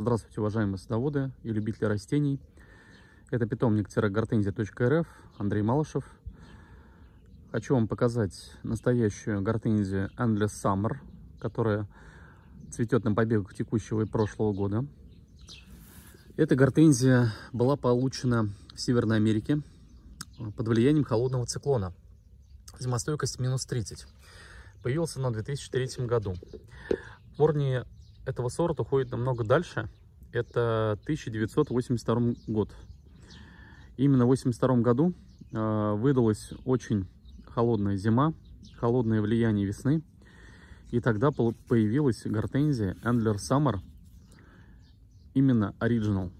Здравствуйте, уважаемые садоводы и любители растений. Это питомник гортензия.рф, Андрей Малышев. Хочу вам показать настоящую гортензию Endless Summer, которая цветет на побегах текущего и прошлого года. Эта гортензия была получена в Северной Америке под влиянием холодного циклона. Зимостойкость минус 30. Появился она в 2003 году. Корни этого сорта уходит намного дальше. Это 1982 год. Именно в 1982 году э, выдалась очень холодная зима, холодное влияние весны. И тогда появилась гортензия Endler Summer, именно Original.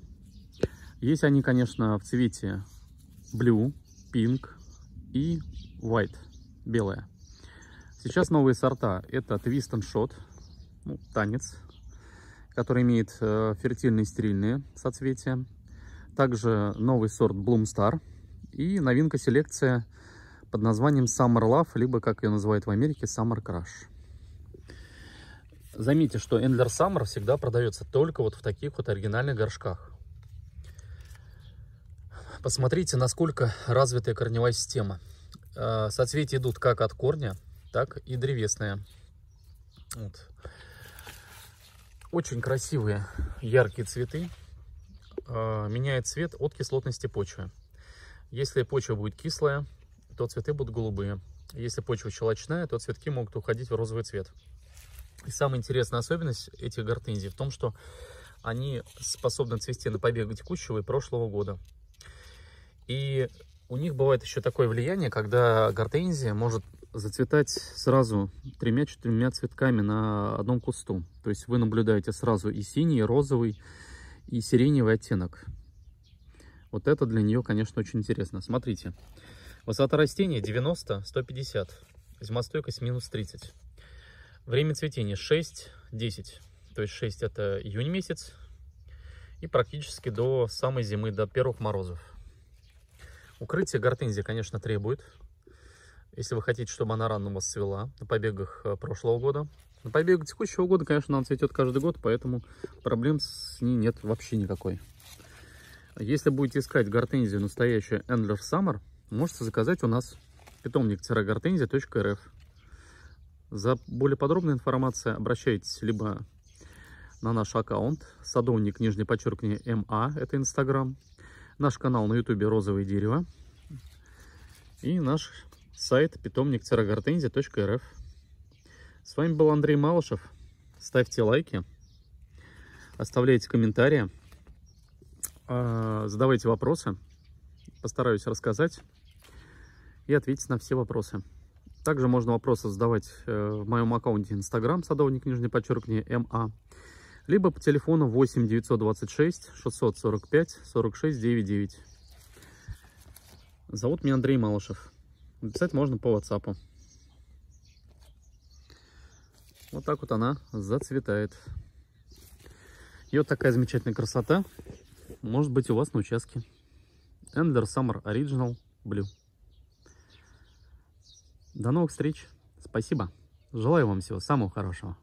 Есть они, конечно, в цвете Blue, Pink и White, белая. Сейчас новые сорта. Это Twist and Shot, ну, танец, который имеет э, фертильные и стерильные соцветия. Также новый сорт Bloom Star. И новинка селекция под названием Summer Love, либо, как ее называют в Америке, Summer Crush. Заметьте, что Endler Summer всегда продается только вот в таких вот оригинальных горшках. Посмотрите, насколько развитая корневая система. Э, соцветия идут как от корня, так и древесные. Вот. Очень красивые яркие цветы. А, меняет цвет от кислотности почвы. Если почва будет кислая, то цветы будут голубые. Если почва щелочная, то цветки могут уходить в розовый цвет. И самая интересная особенность этих гортензий в том, что они способны цвести на побегу текущего и прошлого года. И у них бывает еще такое влияние, когда гортензия может зацветать сразу тремя-четырьмя цветками на одном кусту. То есть вы наблюдаете сразу и синий, и розовый, и сиреневый оттенок. Вот это для нее, конечно, очень интересно. Смотрите, высота растения 90-150, зимостойкость минус 30. Время цветения 6-10, то есть 6 это июнь месяц, и практически до самой зимы, до первых морозов. Укрытие гортензия, конечно, требует, если вы хотите, чтобы она рано у вас цвела на побегах э, прошлого года. На побегах текущего года, конечно, она цветет каждый год, поэтому проблем с ней нет вообще никакой. Если будете искать гортензию настоящую Endler Summer, можете заказать у нас питомник рф. За более подробной информацией обращайтесь либо на наш аккаунт садовник нижний подчеркивание МА, это Инстаграм, наш канал на Ютубе «Розовое дерево» и наш Сайт питомник рф С вами был Андрей Малышев. Ставьте лайки, оставляйте комментарии, а, задавайте вопросы. Постараюсь рассказать и ответить на все вопросы. Также можно вопросы задавать э, в моем аккаунте Instagram садовник нижний подчеркни МА, либо по телефону 8 926 645 46 99. Зовут меня Андрей Малышев. Написать можно по WhatsApp. Вот так вот она зацветает. И вот такая замечательная красота может быть у вас на участке. Endler Summer Original Blue. До новых встреч. Спасибо. Желаю вам всего самого хорошего.